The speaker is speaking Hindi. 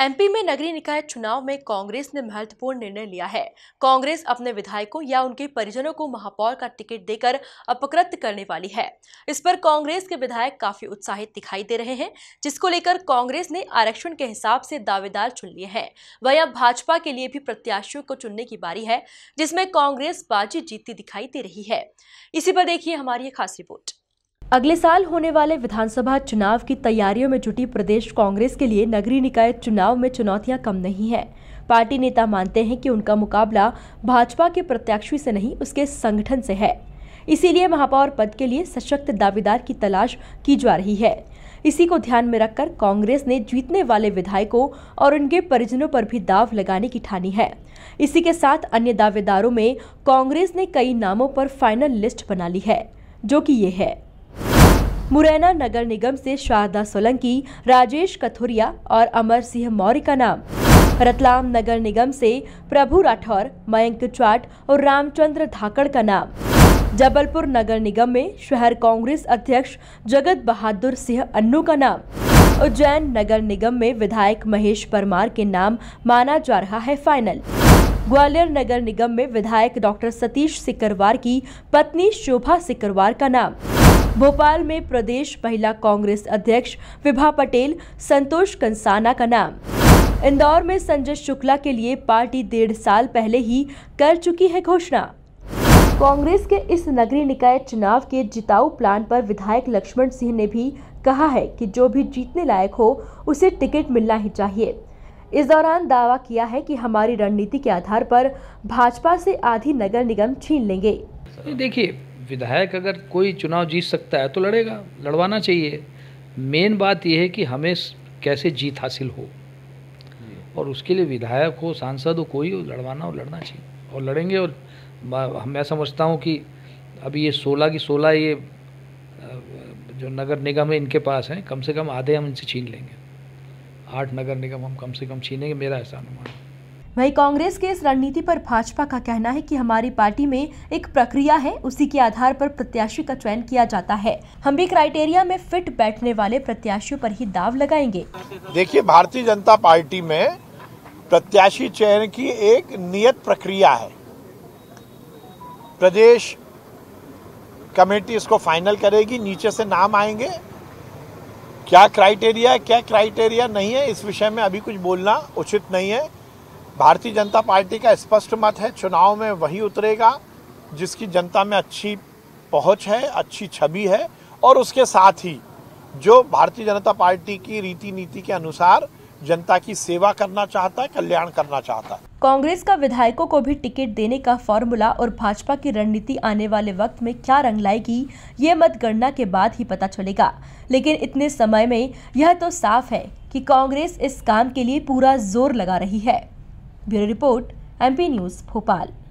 एमपी में नगरीय निकाय चुनाव में कांग्रेस ने महत्वपूर्ण निर्णय लिया है कांग्रेस अपने विधायकों या उनके परिजनों को महापौर का टिकट देकर अपकृत करने वाली है इस पर कांग्रेस के विधायक काफी उत्साहित दिखाई दे रहे हैं जिसको लेकर कांग्रेस ने आरक्षण के हिसाब से दावेदार चुन लिए हैं वह अब भाजपा के लिए भी प्रत्याशियों को चुनने की बारी है जिसमें कांग्रेस बाजी जीतती दिखाई दे रही है इसी पर देखिए हमारी खास रिपोर्ट अगले साल होने वाले विधानसभा चुनाव की तैयारियों में जुटी प्रदेश कांग्रेस के लिए नगरीय निकाय चुनाव में चुनौतियां कम नहीं है पार्टी नेता मानते हैं कि उनका मुकाबला भाजपा के प्रत्याशी से नहीं उसके संगठन से है इसीलिए महापौर पद के लिए सशक्त दावेदार की तलाश की जा रही है इसी को ध्यान में रखकर कांग्रेस ने जीतने वाले विधायकों और उनके परिजनों पर भी दाव लगाने की ठानी है इसी के साथ अन्य दावेदारों में कांग्रेस ने कई नामों पर फाइनल लिस्ट बना ली है जो कि ये है मुरैना नगर निगम से शारदा सोलंकी राजेश कथुरिया और अमर सिंह मौर्य का नाम रतलाम नगर निगम से प्रभु राठौर मयंक चाट और रामचंद्र धाकड़ का नाम जबलपुर नगर निगम में शहर कांग्रेस अध्यक्ष जगत बहादुर सिंह अन्नू का नाम उज्जैन नगर निगम में विधायक महेश परमार के नाम माना जा रहा है फाइनल ग्वालियर नगर निगम में विधायक डॉक्टर सतीश सिकरवार की पत्नी शोभा सिकरवार का नाम भोपाल में प्रदेश महिला कांग्रेस अध्यक्ष विभा पटेल संतोष कंसाना का नाम इंदौर में संजय शुक्ला के लिए पार्टी डेढ़ साल पहले ही कर चुकी है घोषणा कांग्रेस के इस नगरीय निकाय चुनाव के जिताऊ प्लान पर विधायक लक्ष्मण सिंह ने भी कहा है कि जो भी जीतने लायक हो उसे टिकट मिलना ही चाहिए इस दौरान दावा किया है कि हमारी रणनीति के आधार पर भाजपा से आधी नगर निगम छीन लेंगे देखिए विधायक अगर कोई चुनाव जीत सकता है तो लड़ेगा लड़वाना चाहिए मेन बात यह है कि हमें कैसे जीत हासिल हो और उसके लिए विधायक हो सांसद हो कोई हो लड़वाना हो लड़ना चाहिए और लड़ेंगे और मैं समझता हूँ कि अभी ये सोलह की सोलह ये जो नगर निगम है इनके पास हैं कम से कम आधे हम इनसे छीन लेंगे आठ नगर निगम हम कम से कम छीनेंगे मेरा ऐसा अनुमान है वहीं कांग्रेस के इस रणनीति पर भाजपा का कहना है कि हमारी पार्टी में एक प्रक्रिया है उसी के आधार पर प्रत्याशी का चयन किया जाता है हम भी क्राइटेरिया में फिट बैठने वाले प्रत्याशियों पर ही दाव लगाएंगे देखिए भारतीय जनता पार्टी में प्रत्याशी चयन की एक नियत प्रक्रिया है प्रदेश कमेटी इसको फाइनल करेगी नीचे से नाम आएंगे क्या क्राइटेरिया है क्या क्राइटेरिया नहीं है इस विषय में अभी कुछ बोलना उचित नहीं है भारतीय जनता पार्टी का स्पष्ट मत है चुनाव में वही उतरेगा जिसकी जनता में अच्छी पहुंच है अच्छी छवि है और उसके साथ ही जो भारतीय जनता पार्टी की रीति नीति के अनुसार जनता की सेवा करना चाहता है कल्याण करना चाहता है कांग्रेस का विधायकों को भी टिकट देने का फॉर्मूला और भाजपा की रणनीति आने वाले वक्त में क्या रंग लाएगी ये मतगणना के बाद ही पता चलेगा लेकिन इतने समय में यह तो साफ है कि कांग्रेस इस काम के लिए पूरा जोर लगा रही है bureau report MP news Bhopal